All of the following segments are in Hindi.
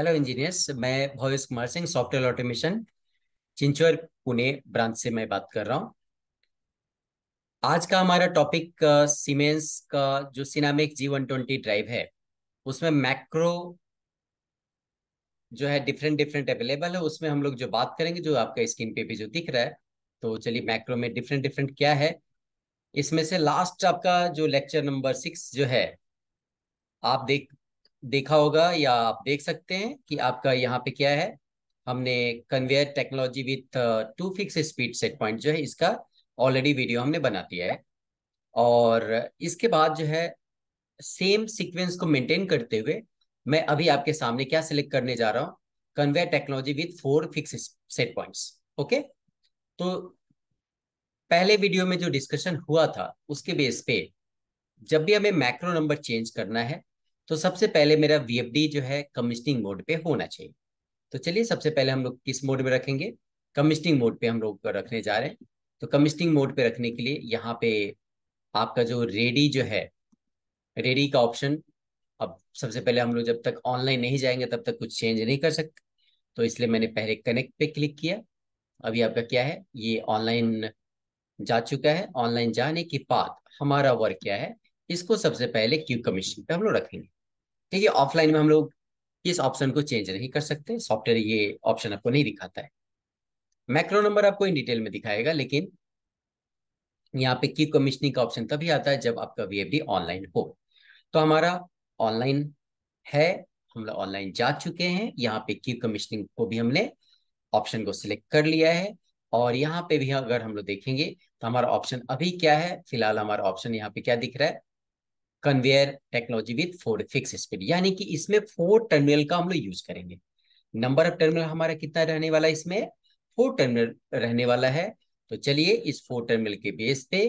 हेलो इंजीनियर्स मैं भवेश कुमार सिंह सॉफ्टवेयर ऑटोमेशन चिंचोर पुणे ब्रांच से मैं बात कर रहा हूँ आज का हमारा टॉपिक सीमेंस uh, का जो Sinamics G one twenty drive है उसमें मैक्रो जो है डिफरेंट डिफरेंट अवेलेबल है उसमें हम लोग जो बात करेंगे जो आपका स्क्रीन पे भी जो दिख रहा है तो चलिए मैक्रो में डिफरेंट डिफरेंट क्या है इसमें से लास्ट आपका जो लेक्चर नंबर सिक्स जो है आप देख देखा होगा या आप देख सकते हैं कि आपका यहाँ पे क्या है हमने conveyor technology with two fix speed set point जो है इसका ऑलरेडी वीडियो हमने बना दिया है और इसके बाद जो है सेम सीक्वेंस को मेंटेन करते हुए मैं अभी आपके सामने क्या सिलेक्ट करने जा रहा हूँ conveyor technology with four fix set points okay तो पहले वीडियो में जो डिस्कशन हुआ था उसके बेस पे जब भी हमें मैक्रो नंबर चेंज करना है तो सबसे पहले मेरा वी जो है कमिश्निंग मोड पे होना चाहिए तो चलिए सबसे पहले हम लोग किस मोड में रखेंगे कमिश्निंग मोड पे हम लोग रखने जा रहे हैं तो कमिश्निंग मोड पे रखने के लिए यहाँ पे आपका जो रेडी जो है रेडी का ऑप्शन अब सबसे पहले हम लोग जब तक ऑनलाइन नहीं जाएंगे तब तक कुछ चेंज नहीं कर सकते तो इसलिए मैंने पहले कनेक्ट पे क्लिक किया अभी आपका क्या है ये ऑनलाइन जा चुका है ऑनलाइन जाने के बाद हमारा वर्क क्या है इसको सबसे पहले क्यू कमीशन पे हम लोग रखेंगे ठीक है ऑफलाइन में हम लोग इस ऑप्शन को चेंज नहीं कर सकते सॉफ्टवेयर ये ऑप्शन आपको नहीं दिखाता है मैक्रो नंबर आपको इन डिटेल में दिखाएगा लेकिन यहाँ पे की कमिश्निंग का ऑप्शन तभी आता है जब आपका वीएफडी ऑनलाइन हो तो हमारा ऑनलाइन है हम लोग ऑनलाइन जा चुके हैं यहाँ पे की कमिश्निंग को भी हमने ऑप्शन को सिलेक्ट कर लिया है और यहाँ पे भी अगर हम लोग देखेंगे तो हमारा ऑप्शन अभी क्या है फिलहाल हमारा ऑप्शन यहाँ पे क्या दिख रहा है conveyor technology with four fix speed यानी कि इसमें फोर टर्मिनल का हम लोग यूज करेंगे नंबर ऑफ टर्मिनल हमारा कितना रहने वाला है इसमें फोर टर्मिनल रहने वाला है तो चलिए इस फोर टर्मिनल के बेस पे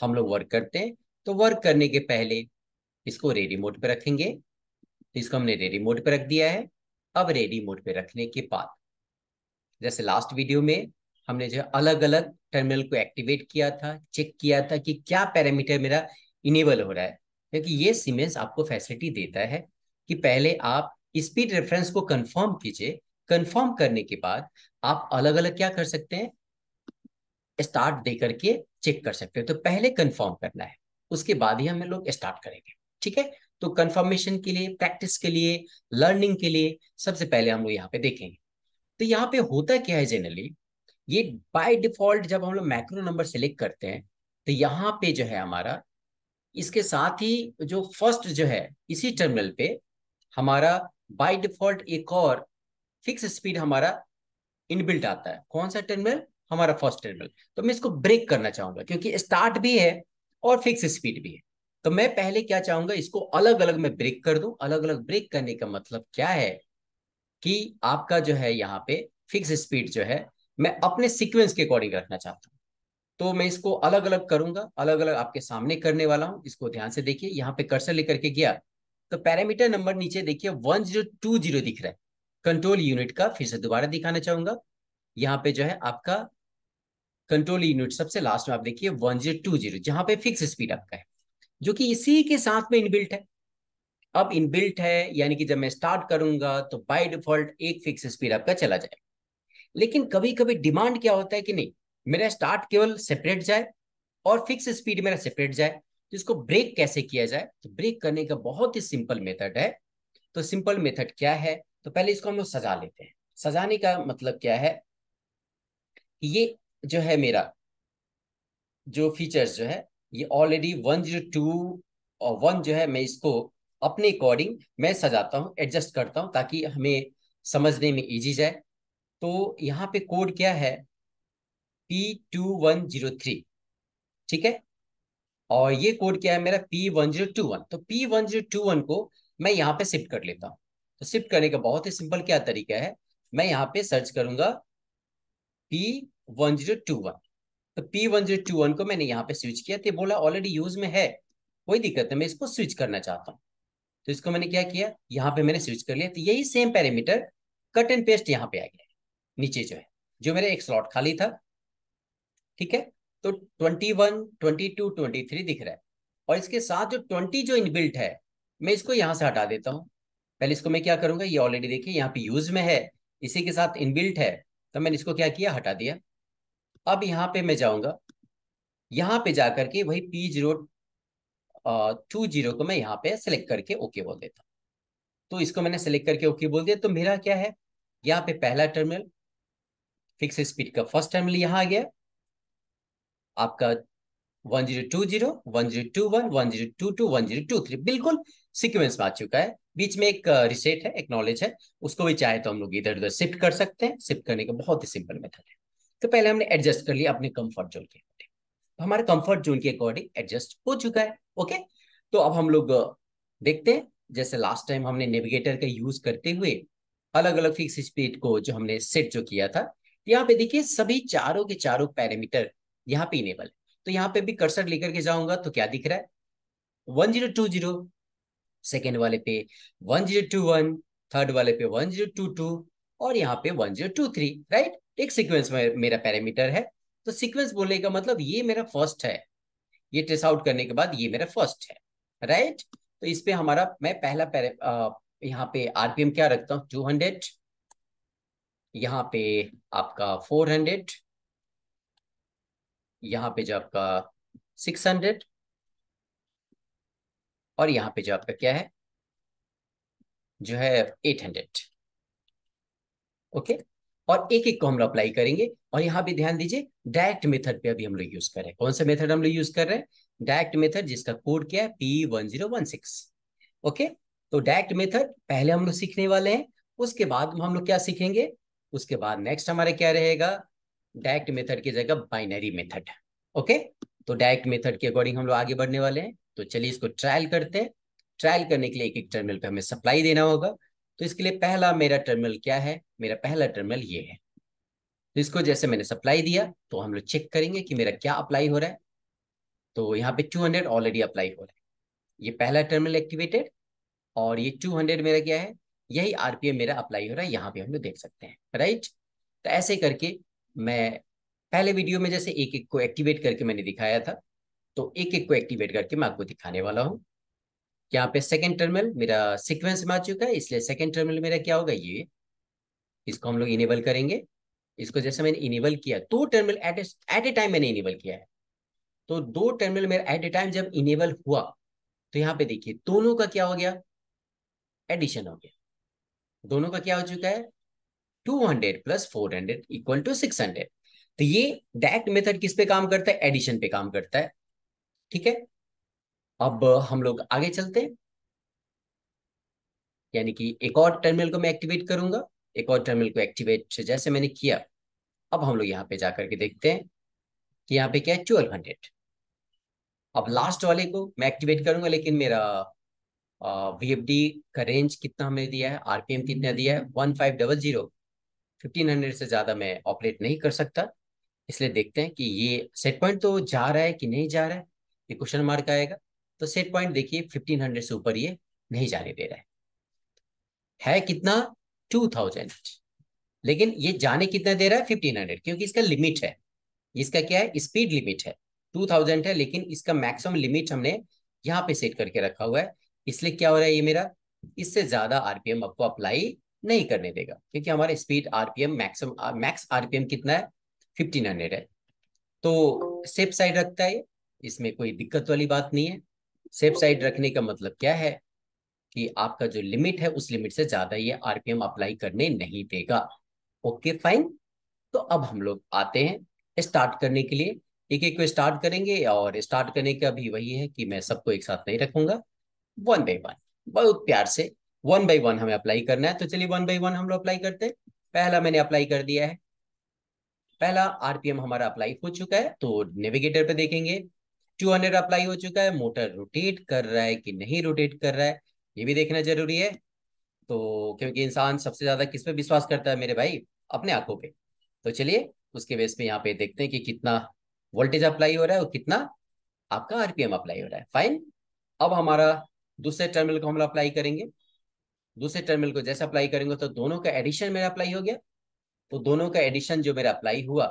हम लोग वर्क करते हैं तो वर्क करने के पहले इसको रेडी मोड पे रखेंगे तो इसको हमने रेडी मोड पे रख दिया है अब रेडी मोड पे रखने के बाद जैसे लास्ट वीडियो में हमने जो अलग अलग टर्मिनल को एक्टिवेट किया था चेक किया था कि क्या पैरामीटर मेरा इनेबल हो रहा है क्योंकि ये सीमेंस आपको फैसिलिटी देता है कि पहले आप स्पीड रेफरेंस को कंफर्म कीजिए कंफर्म करने के बाद आप अलग अलग क्या कर सकते हैं स्टार्ट दे करके चेक कर सकते हो तो पहले कंफर्म करना है उसके बाद ही हमें लोग स्टार्ट करेंगे ठीक है तो कंफर्मेशन के लिए प्रैक्टिस के लिए लर्निंग के लिए सबसे पहले हम लोग यहाँ पे देखेंगे तो यहाँ पे होता क्या है जनरली ये बाय डिफॉल्ट जब हम लोग मैक्रो नंबर सेलेक्ट करते हैं तो यहाँ पे जो है हमारा इसके साथ ही जो फर्स्ट जो है इसी टर्मिनल पे हमारा बाय डिफॉल्ट एक और फिक्स स्पीड हमारा इनबिल्ट आता है कौन सा टर्मिनल हमारा फर्स्ट टर्मिनल तो मैं इसको ब्रेक करना चाहूंगा क्योंकि स्टार्ट भी है और फिक्स स्पीड भी है तो मैं पहले क्या चाहूंगा इसको अलग अलग में ब्रेक कर दू अलग अलग ब्रेक करने का मतलब क्या है कि आपका जो है यहाँ पे फिक्स स्पीड जो है मैं अपने सिक्वेंस के अकॉर्डिंग रखना चाहता हूँ तो मैं इसको अलग अलग करूंगा अलग अलग आपके सामने करने वाला हूँ इसको ध्यान से देखिए यहाँ पे कर्सर लेकर के गया तो पैरामीटर नंबर नीचे देखिए वन जीरो टू जीरो दिख रहा है कंट्रोल यूनिट का फिर से दोबारा दिखाना चाहूंगा यहाँ पे जो है आपका कंट्रोल यूनिट सबसे लास्ट में आप देखिए वन जीरो टू जीरो जहाँ पे फिक्स स्पीड आपका है जो कि इसी के साथ में इनबिल्ट है अब इनबिल्ट है यानी कि जब मैं स्टार्ट करूंगा तो बाय डिफॉल्ट एक फिक्स स्पीड आपका चला जाएगा लेकिन कभी कभी डिमांड क्या होता है कि नहीं मेरा स्टार्ट केवल सेपरेट जाए और फिक्स स्पीड मेरा सेपरेट जाए तो इसको ब्रेक कैसे किया जाए तो ब्रेक करने का बहुत ही सिंपल मेथड है तो सिंपल मेथड क्या है तो पहले इसको हम लोग सजा लेते हैं सजाने का मतलब क्या है ये जो है मेरा जो फीचर्स जो है ये ऑलरेडी वन जीरो टू और वन जो है मैं इसको अपने अकॉर्डिंग मैं सजाता हूँ एडजस्ट करता हूँ ताकि हमें समझने में ईजी जाए तो यहाँ पे कोड क्या है P two one zero three ठीक है और ये कोड क्या है मेरा P one zero two one तो P one zero two one को मैं यहाँ पे शिफ्ट कर लेता हूँ तो शिफ्ट करने का बहुत ही सिंपल क्या तरीका है मैं यहाँ पे सर्च करूंगा P one zero two one तो P one zero two one को मैंने यहाँ पे स्विच किया तो बोला ऑलरेडी यूज में है कोई दिक्कत नहीं मैं इसको स्विच करना चाहता हूँ तो इसको मैंने क्या किया यहाँ पे मैंने स्विच कर लिया तो यही same parameter cut and paste यहाँ पे आ गया नीचे जो है जो मेरा एक स्लॉट खाली था ठीक है तो twenty one twenty two twenty three दिख रहा है और इसके साथ जो ट्वेंटी जो इनबिल्ट है मैं इसको यहाँ से हटा देता हूँ पहले इसको मैं क्या करूंगा ये ऑलरेडी देखिए यहाँ पे यूज में है इसी के साथ इनबिल्ट है तो मैंने इसको क्या किया हटा दिया अब यहाँ पे मैं जाऊंगा यहाँ पे जाकर के वही पी जीरो टू जीरो को मैं यहाँ पे सेलेक्ट करके ओके बोल देता हूँ तो इसको मैंने सेलेक्ट करके ओके बोल दिया तो मेरा क्या है यहाँ पे पहला टर्मिनल फिक्स स्पीड का फर्स्ट टर्मिनल यहाँ आ गया आपका one zero two zero one zero two one one zero two two one zero two three बिल्कुल सिक्वेंस में आ चुका है बीच में एक रिसेट uh, है एक नॉलेज है उसको भी चाहे तो हम लोग इधर उधर शिफ्ट कर सकते हैं शिफ्ट करने का बहुत ही सिंपल मेथड है तो पहले हमने एडजस्ट कर लिया अपने कंफर्ट जोन के अकॉर्डिंग तो हमारे कंफर्ट जोन के अकॉर्डिंग एडजस्ट हो चुका है ओके तो अब हम लोग uh, देखते हैं जैसे लास्ट टाइम हमने नेविगेटर का यूज करते हुए अलग अलग फिक्स स्पीड को जो हमने सेट जो किया था यहाँ पे देखिए सभी चारों के चारों पैरामीटर यहाँ पे इनेबल है तो यहाँ पे भी कर्सर लेकर के जाऊंगा तो क्या दिख रहा है one zero two zero second वाले पे one zero two one third वाले पे वन जीरो टू टू और यहाँ पे one zero two three right एक सीक्वेंस में मेरा पैरामीटर है तो सीक्वेंस बोलने का मतलब ये मेरा फर्स्ट है ये ट्रेस आउट करने के बाद ये मेरा फर्स्ट है राइट तो इस पे हमारा मैं पहला आ, यहाँ पे आरपीएम क्या रखता हूँ टू हंड्रेड यहाँ पे आपका फोर हंड्रेड यहाँ पे जो आपका सिक्स हंड्रेड और यहाँ पे जो आपका क्या है जो है एट हंड्रेड ओके और एक एक को हम लोग अप्लाई करेंगे और यहाँ भी ध्यान दीजिए डायरेक्ट मेथड पे अभी हम लोग यूज कर रहे हैं कौन सा मेथड हम लोग यूज कर रहे हैं डायरेक्ट मेथड जिसका कोड क्या है P one zero one six okay तो डायरेक्ट मेथड पहले हम लोग सीखने वाले हैं उसके बाद हम लोग क्या सीखेंगे उसके बाद नेक्स्ट हमारे क्या रहेगा डायरेक्ट मेथड की जगह बाइनरी मेथड ओके तो डायरेक्ट मेथड के अकॉर्डिंग हम लोग आगे बढ़ने वाले हैं तो चलिए इसको ट्रायल करते हैं ट्रायल करने के लिए एक एक टर्मिनल पे हमें सप्लाई देना होगा तो इसके लिए पहला मेरा टर्मिनल क्या है मेरा पहला टर्मिनल ये है तो इसको जैसे मैंने सप्लाई दिया तो हम लोग चेक करेंगे कि मेरा क्या अप्लाई हो रहा है तो यहाँ पे 200 ऑलरेडी अप्लाई हो रहा है ये पहला टर्मिनल एक्टिवेटेड और ये 200 मेरा क्या है यही आरपीएम मेरा अप्लाई हो रहा है यहाँ पे हम लोग देख सकते हैं राइट तो ऐसे करके मैं पहले वीडियो में जैसे एक एक को एक्टिवेट करके मैंने दिखाया था तो एक एक को एक्टिवेट करके मैं आपको दिखाने वाला हूँ यहाँ पे सेकेंड टर्मिनल मेरा सिक्वेंस में आ चुका है इसलिए सेकेंड टर्मिनल मेरा क्या होगा ये इसको हम लोग इनेबल करेंगे इसको जैसे मैंने इनेबल किया दो टर्मिनल एट ए टाइम मैंने इनेबल किया है तो दो टर्मिनल मेरा एट ए टाइम जब इनेबल हुआ तो यहाँ पे देखिए दोनों का क्या हो गया एडिशन हो गया दोनों का क्या हो चुका है 200 प्लस 400 इक्वल टू 600 तो ये डायरेक्ट मेथड किस पे काम करता है एडिशन पे काम करता है ठीक है अब हम लोग आगे चलते हैं यानी कि एक और टर्मिनल को मैं एक्टिवेट करूंगा एक और टर्मिनल को एक्टिवेट जैसे मैंने किया अब हम लोग यहाँ पे जाकर के देखते हैं कि यहाँ पे क्या है ट्वेल्व हंड्रेड अब लास्ट वाले को मैं एक्टिवेट करूंगा लेकिन मेरा वी एफ डी का रेंज कितना हमने दिया है आरपीएम कितना दिया है one five double zero fifteen hundred से ज़्यादा मैं ऑपरेट नहीं कर सकता इसलिए देखते हैं कि ये सेट पॉइंट तो जा रहा है कि नहीं जा रहा है ये क्वेश्चन मार्क आएगा तो सेट पॉइंट देखिए फिफ्टीन हंड्रेड से ऊपर ये नहीं जाने दे रहा है है कितना थाउजेंड लेकिन ये जाने कितना दे रहा है फिफ्टीन हंड्रेड क्योंकि इसका लिमिट है इसका क्या है स्पीड लिमिट है टू थाउजेंड है लेकिन इसका मैक्सिमम लिमिट हमने यहाँ पे सेट करके रखा हुआ है इसलिए क्या हो रहा है ये मेरा इससे ज्यादा आरपीएम आपको अप्लाई नहीं करने देगा क्योंकि हमारे speed RPM maximum max RPM कितना है फिफ्टीन हंड्रेड है तो सेफ साइड रखता है इसमें कोई दिक्कत वाली बात नहीं है सेफ साइड रखने का मतलब क्या है कि आपका जो लिमिट है उस लिमिट से ज्यादा ये आरपीएम अप्लाई करने नहीं देगा ओके फाइन तो अब हम लोग आते हैं स्टार्ट करने के लिए एक एक को स्टार्ट करेंगे और स्टार्ट करने का भी वही है कि मैं सबको एक साथ नहीं रखूंगा वन बाय वन बहुत प्यार से वन बाई वन हमें अप्लाई करना है तो चलिए वन बाई वन हम लोग अप्लाई करते हैं पहला मैंने अप्लाई कर दिया है पहला आरपीएम हमारा अप्लाई हो चुका है तो नेविगेटर पे देखेंगे 200 अप्लाई हो चुका है मोटर रोटेट कर रहा है कि नहीं रोटेट कर रहा है ये भी देखना जरूरी है तो क्योंकि इंसान सबसे ज्यादा किस पे विश्वास करता है मेरे भाई अपने आंखों पे तो चलिए उसके बेस पे यहाँ पे देखते हैं कि कितना वोल्टेज अप्लाई हो रहा है और कितना आपका आरपीएम अप्लाई हो रहा है फाइन अब हमारा दूसरे टर्मिनल को हम लोग अप्लाई करेंगे दूसरे टर्मिनल को जैसे अप्लाई करेंगे तो दोनों का एडिशन मेरा अप्लाई हो गया तो दोनों का एडिशन जो मेरा अप्लाई हुआ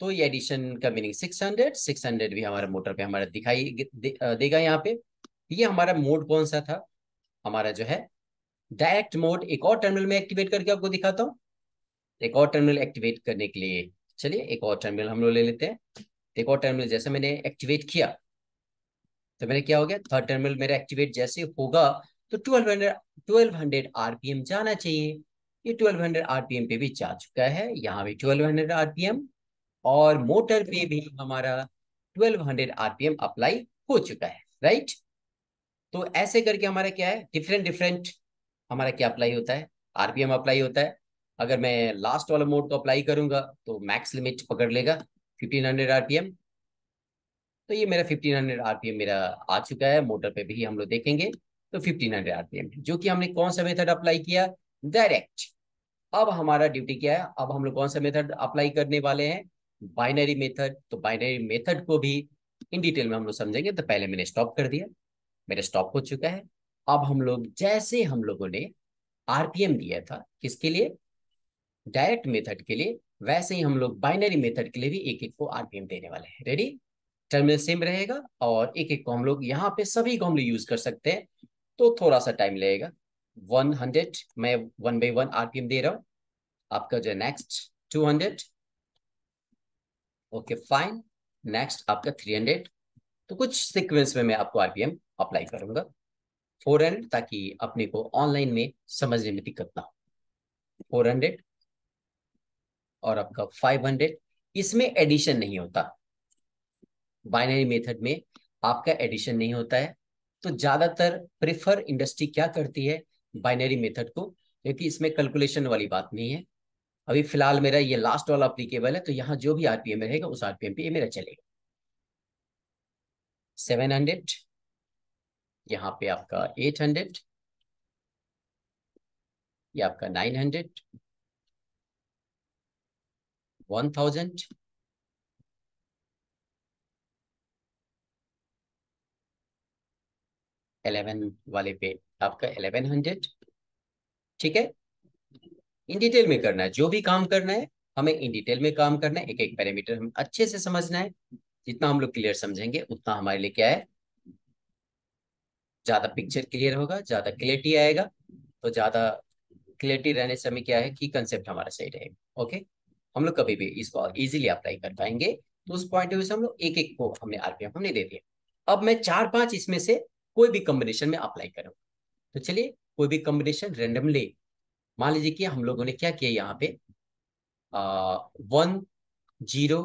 तो ये एडिशन का मीनिंग 600 600 भी हमारे मोटर पे हमारा दिखाई दे, देगा यहाँ पे ये हमारा मोड कौन सा था हमारा जो है डायरेक्ट मोड एक और टर्मिनल में एक्टिवेट करके आपको दिखाता हूँ एक और टर्मिनल एक्टिवेट करने के लिए चलिए एक और टर्मिनल हम लोग ले लेते हैं एक और टर्मिनल जैसे मैंने एक्टिवेट किया तो मेरे क्या हो गया थर्ड टर्मिनल मेरा एक्टिवेट जैसे होगा तो 1200 1200 ट्वेल्व आरपीएम जाना चाहिए ये 1200 हंड्रेड आरपीएम पे भी जा चुका है यहाँ भी 1200 हंड्रेड आरपीएम और मोटर पे भी हमारा 1200 हंड्रेड आरपीएम अप्लाई हो चुका है राइट तो ऐसे करके हमारा क्या है डिफरेंट डिफरेंट हमारा क्या अप्लाई होता है आरपीएम अप्लाई होता है अगर मैं लास्ट वाला मोड को अप्लाई करूंगा तो मैक्स लिमिट तो पकड़ लेगा 1500 आरपीएम तो ये मेरा 1500 आरपीएम मेरा आ चुका है मोटर पे भी हम लोग देखेंगे तो 1500 आरपीएम जो कि हमने कौन सा मेथड अप्लाई किया डायरेक्ट अब हमारा ड्यूटी क्या है अब हम लोग कौन सा मेथड अप्लाई करने वाले हैं बाइनरी मेथड तो बाइनरी मेथड को भी इन डिटेल में हम लोग समझेंगे तो पहले मैंने स्टॉप कर दिया मेरा स्टॉप हो चुका है अब हम लोग जैसे हम लोगों ने आरपीएम दिया था किसके लिए डायरेक्ट मेथड के लिए वैसे ही हम लोग बाइनरी मेथड के लिए भी एक एक को आरपीएम देने वाले हैं रेडी टर्मिनल सेम रहेगा और एक एक को हम लोग यहाँ पे सभी को हम लोग यूज कर सकते हैं तो थोड़ा सा टाइम लगेगा वन हंड्रेड मैं वन बाई वन आरपीएम दे रहा हूं आपका जो next two hundred okay fine next आपका थ्री हंड्रेड तो कुछ सिक्वेंस में मैं आपको आरपीएम अप्लाई करूंगा फोर हंड्रेड ताकि अपने को ऑनलाइन में समझने में दिक्कत ना हो फोर हंड्रेड और आपका फाइव हंड्रेड इसमें एडिशन नहीं होता बाइनरी मेथड में आपका एडिशन नहीं होता है तो ज्यादातर प्रेफर इंडस्ट्री क्या करती है बाइनरी मेथड को क्योंकि इसमें कैलकुलेशन वाली बात नहीं है अभी फिलहाल मेरा ये लास्ट वाला अप्लीकेबल है तो यहाँ जो भी आरपीएम रहेगा उस आरपीएम पे ये मेरा चलेगा सेवन हंड्रेड यहाँ पे आपका एट हंड्रेड ये आपका nine hundred one thousand eleven वाले पे आपका एलेवन हंड्रेड ठीक है इन डिटेल में करना है जो भी काम करना है हमें इन डिटेल में काम करना है एक एक पैरामीटर हमें अच्छे से समझना है जितना हम लोग क्लियर समझेंगे उतना हमारे लिए क्या है ज्यादा पिक्चर क्लियर होगा ज्यादा क्लियरिटी आएगा तो ज्यादा क्लियरिटी रहने से हमें क्या है कि कंसेप्ट हमारा सही रहेगा ओके हम लोग कभी भी इसको इजीली अप्लाई कर पाएंगे तो उस पॉइंट ऑफ व्यू से हम लोग एक एक को हमने आरपीएम हमने दे दिया अब मैं चार पांच इसमें से कोई भी कॉम्बिनेशन में अप्लाई करो तो चलिए कोई भी कॉम्बिनेशन रेंडमली मान लीजिए कि हम लोगों ने क्या किया यहाँ पे वन जीरो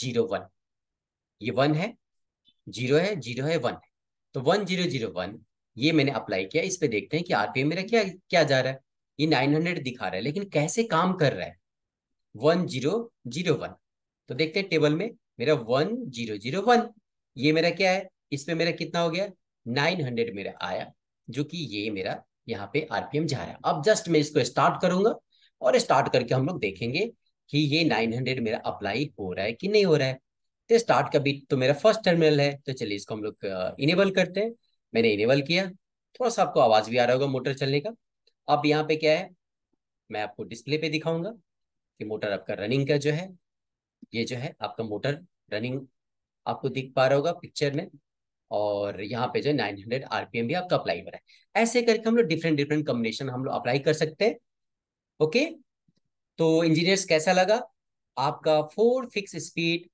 जीरो वन ये वन है जीरो है जीरो है वन है तो वन जीरो जीरो वन ये मैंने अप्लाई किया इस पे देखते हैं कि आरपीएम मेरा क्या क्या जा रहा है ये नाइन हंड्रेड दिखा रहा है लेकिन कैसे काम कर रहा है वन जीरो जीरो वन तो देखते हैं टेबल में मेरा वन जीरो जीरो वन ये मेरा क्या है इसमें मेरा कितना हो गया नाइन हंड्रेड मेरा आया जो कि ये मेरा यहाँ पे आरपीएम जा रहा है अब जस्ट मैं इसको स्टार्ट करूंगा और स्टार्ट करके हम लोग देखेंगे कि ये 900 मेरा अप्लाई हो रहा है कि नहीं हो रहा है तो स्टार्ट का बीट तो मेरा फर्स्ट टर्मिनल है तो चलिए इसको हम लोग इनेबल करते हैं मैंने इनेबल किया थोड़ा सा आपको आवाज भी आ रहा होगा मोटर चलने का अब यहाँ पे क्या है मैं आपको डिस्प्ले पे दिखाऊंगा कि मोटर आपका रनिंग का जो है ये जो है आपका मोटर रनिंग आपको दिख पा रहा होगा पिक्चर में और यहाँ पे जो है नाइन हंड्रेड आरपीएम भी आपका अप्लाई हो रहा है ऐसे करके हम लोग डिफरेंट डिफरेंट कॉम्बिनेशन हम लोग अप्लाई कर सकते हैं ओके तो इंजीनियर्स कैसा लगा आपका four fix speed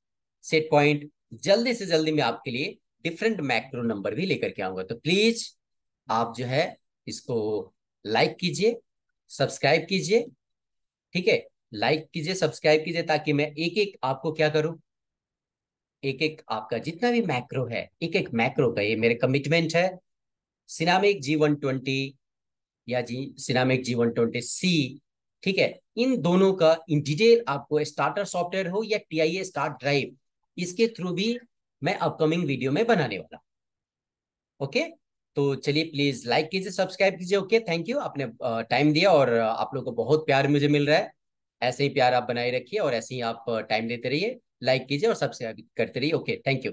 set point जल्दी से जल्दी मैं आपके लिए डिफरेंट मैक्रो नंबर भी लेकर के आऊंगा तो प्लीज आप जो है इसको लाइक कीजिए सब्सक्राइब कीजिए ठीक है लाइक कीजिए सब्सक्राइब कीजिए ताकि मैं एक एक आपको क्या करूं एक एक आपका जितना भी मैक्रो है एक एक मैक्रो का ये मेरे कमिटमेंट है सिनामिक जी वन ट्वेंटी या G Sinamics G one twenty C ठीक है इन दोनों का इन डिटेल आपको स्टार्टर सॉफ्टवेयर हो या T I A start drive इसके थ्रू भी मैं अपकमिंग वीडियो में बनाने वाला ओके तो चलिए प्लीज लाइक कीजिए सब्सक्राइब कीजिए ओके थैंक यू आपने टाइम दिया और आप लोगों को बहुत प्यार मुझे मिल रहा है ऐसे ही प्यार आप बनाए रखिए और ऐसे ही आप टाइम देते रहिए लाइक कीजिए और सब्सक्राइब करते रहिए ओके थैंक यू